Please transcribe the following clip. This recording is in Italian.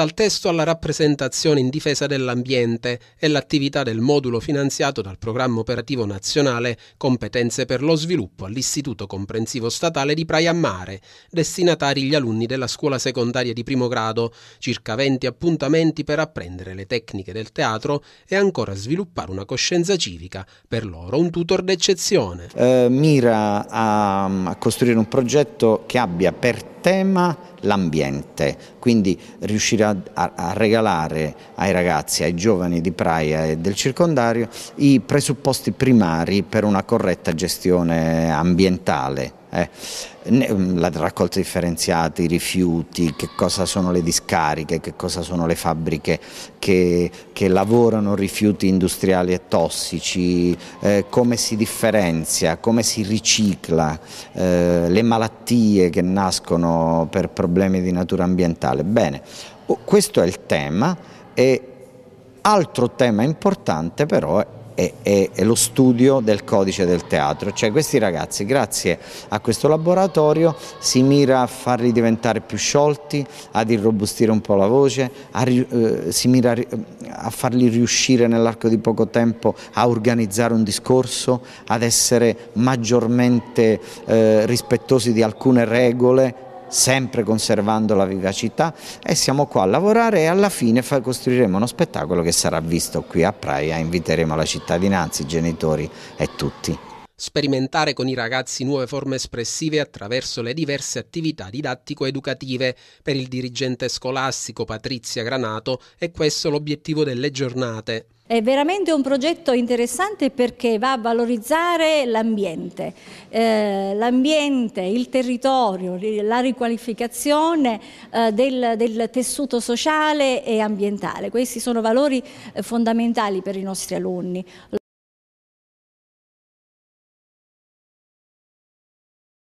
dal testo alla rappresentazione in difesa dell'ambiente e l'attività del modulo finanziato dal Programma Operativo Nazionale Competenze per lo Sviluppo all'Istituto Comprensivo Statale di Praia Mare, destinatari gli alunni della scuola secondaria di primo grado, circa 20 appuntamenti per apprendere le tecniche del teatro e ancora sviluppare una coscienza civica, per loro un tutor d'eccezione. Eh, mira a, a costruire un progetto che abbia per tema l'ambiente, quindi riuscire a, a, a, regalare ai ragazzi, ai giovani di Praia e del circondario i presupposti primari per una corretta gestione ambientale. Eh, mm, la raccolta differenziata, i rifiuti, che cosa sono le discariche, che cosa sono le fabbriche che, che lavorano rifiuti industriali e tossici, eh, come si differenzia, come si ricicla, eh, le malattie che nascono per problemi di natura ambientale. Bene, questo è il tema e altro tema importante però è è, è, è, lo studio del codice del teatro, cioè questi ragazzi grazie a questo laboratorio si mira a farli diventare più sciolti, ad irrobustire un po' la voce, a, eh, si mira a farli riuscire nell'arco di poco tempo a organizzare un discorso, ad essere maggiormente eh, rispettosi di alcune regole sempre conservando la vivacità e siamo qua a lavorare e alla fine costruiremo uno spettacolo che sarà visto qui a Praia, inviteremo la cittadinanza, i genitori e tutti sperimentare con i ragazzi nuove forme espressive attraverso le diverse attività didattico-educative. Per il dirigente scolastico Patrizia Granato è questo l'obiettivo delle giornate. È veramente un progetto interessante perché va a valorizzare l'ambiente, eh, l'ambiente, il territorio, la riqualificazione eh, del, del, tessuto sociale e ambientale. Questi sono valori eh, fondamentali per i nostri alunni.